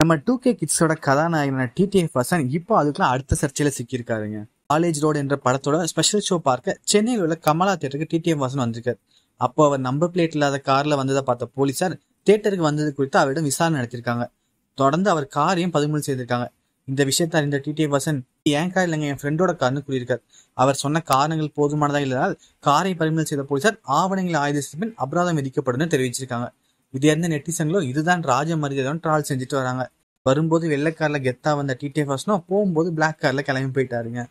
நம்ம two K கிட்ஸோட கதாநாயகனான டிடிஎஃப் வாசன் இப்போ அதுக்குலாம் அடுத்த சர்ச்சையில சிக்கியிருக்காருங்க காலேஜ் ரோடு என்ற படத்தோட ஸ்பெஷல் ஷோ பார்க்க சென்னையில் உள்ள கமலா தேட்டருக்கு டிடிஎஃப் வாசன் வந்திருக்காரு அப்போ அவர் நம்பர் பிளேட் இல்லாத கார்ல வந்ததை பார்த்த போலீசார் தேட்டருக்கு வந்தது குறித்து அவரிடம் விசாரணை நடத்திருக்காங்க தொடர்ந்து அவர் காரையும் பதிமூணு செய்திருக்காங்க இந்த விஷயத்த அறிந்த டிடிஎஃப் வசன் ஏன் கார் இல்லைங்க என் ஃப்ரெண்டோட கார்னு கூறியிருக்கார் அவர் சொன்ன காரணங்கள் போதுமானதாக இல்லாதால் காரை பறிமுதல் செய்த போலீசார் ஆவணங்களை ஆய்வு செய்த பின் அபராதம் விதிக்கப்படும் தெரிவிச்சிருக்காங்க இது எந்த நெட்டிசன்களோ இதுதான் ராஜ மரியாதை ட்ரால் செஞ்சுட்டு வராங்க வரும்போது வெள்ளைக்காரில் கெத்தாக வந்த டிடிஎஃபர்ஸ்னா போகும்போது பிளாக் காரில் கிளம்பி போயிட்டாருங்க